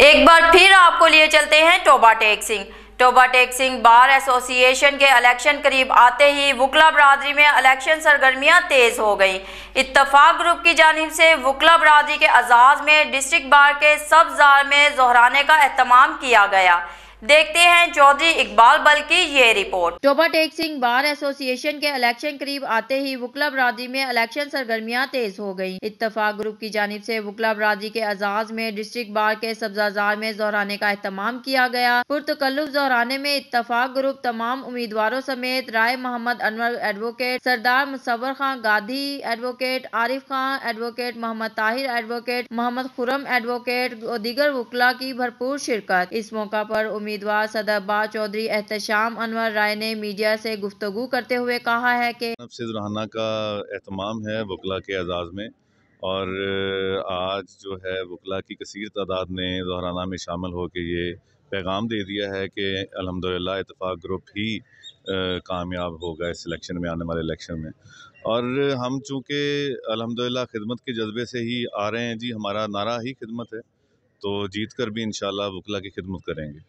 एक बार फिर आपको लिए चलते हैं टोबा टेक सिंह टोबा टेक सिंह बार एसोसिएशन के इलेक्शन करीब आते ही वकला बरदरी में इलेक्शन सरगर्मियां तेज़ हो गई इतफाक ग्रुप की जानब से वकला बरदरी के अजाज़ में डिस्ट्रिक्ट बार के सब जार में जहराने का अहतमाम किया गया देखते हैं चौधरी इकबाल बल की ये report Toba Tek Singh bar association के इलेक्शन करीब आते ही वकला बरादरी में इलेक्शन सरगर्मियां तेज हो गयी इतफाक ग्रुप की जानब ऐसी वकला बरादरी के एजाज में डिस्ट्रिक्ट बार के सब्जाजार में दोहराने का अहतमाम किया गया पुरतकल्लुफ जोहराने में इतफाक ग्रुप तमाम उम्मीदवारों समेत Rai Mohammad Anwar advocate Sardar Musawar Khan Gandhi advocate Arif Khan advocate Mohammad Tahir advocate Mohammad Khurram advocate और दीगर वकला की भरपूर शिरकत इस मौका आरोप उम्मीदवार सदाबा चौधरी एहतम अनवर राय ने मीडिया से गुफ्तु करते हुए कहा है कि सिजरहाना का एहतमाम है वकला के एजाज़ में और आज जो है वकला की कसर तादाद ने जहराना में शामिल होकर ये पैगाम दे दिया है कि अलहमदिल्ला इतफाक़ ग्रुप ही कामयाब होगा इस इलेक्शन में आने वाले इलेक्शन में और हम चूँकि अलहमदिल्ला खिदमत के जज्बे से ही आ रहे हैं जी हमारा नारा ही खिदमत है तो जीत कर भी इन वकला की खिदमत करेंगे